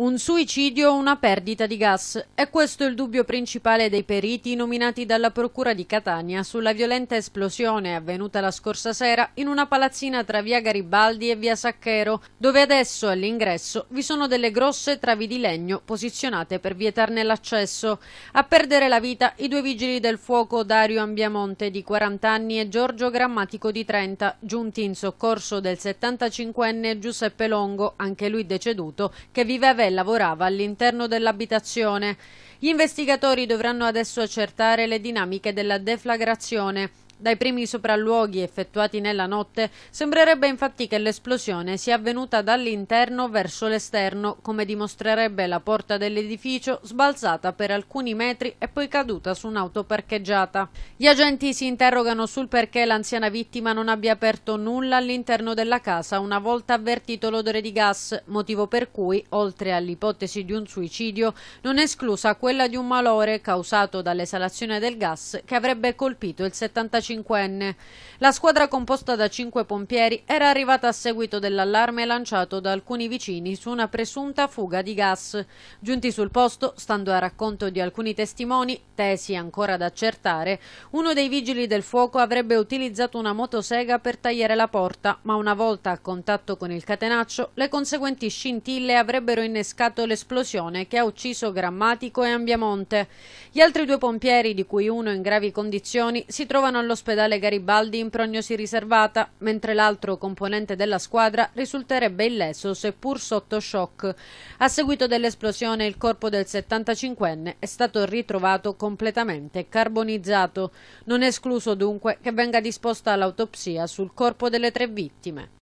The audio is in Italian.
Un suicidio o una perdita di gas? È questo il dubbio principale dei periti nominati dalla Procura di Catania sulla violenta esplosione avvenuta la scorsa sera in una palazzina tra via Garibaldi e via Sacchero, dove adesso all'ingresso vi sono delle grosse travi di legno posizionate per vietarne l'accesso. A perdere la vita i due vigili del fuoco Dario Ambiamonte di 40 anni e Giorgio Grammatico di 30, giunti in soccorso del 75enne Giuseppe Longo, anche lui deceduto, che viveva lavorava all'interno dell'abitazione. Gli investigatori dovranno adesso accertare le dinamiche della deflagrazione dai primi sopralluoghi effettuati nella notte sembrerebbe infatti che l'esplosione sia avvenuta dall'interno verso l'esterno, come dimostrerebbe la porta dell'edificio sbalzata per alcuni metri e poi caduta su un'auto parcheggiata. Gli agenti si interrogano sul perché l'anziana vittima non abbia aperto nulla all'interno della casa una volta avvertito l'odore di gas, motivo per cui, oltre all'ipotesi di un suicidio, non è esclusa quella di un malore causato dall'esalazione del gas che avrebbe colpito il 75 45enne. La squadra composta da cinque pompieri era arrivata a seguito dell'allarme lanciato da alcuni vicini su una presunta fuga di gas. Giunti sul posto, stando a racconto di alcuni testimoni, tesi ancora ad accertare, uno dei vigili del fuoco avrebbe utilizzato una motosega per tagliare la porta, ma una volta a contatto con il catenaccio, le conseguenti scintille avrebbero innescato l'esplosione che ha ucciso Grammatico e Ambiamonte. Gli altri due pompieri, di cui uno in gravi condizioni, si trovano allo all'ospedale Garibaldi in prognosi riservata, mentre l'altro componente della squadra risulterebbe illeso seppur sotto shock. A seguito dell'esplosione il corpo del 75enne è stato ritrovato completamente carbonizzato. Non è escluso dunque che venga disposta l'autopsia sul corpo delle tre vittime.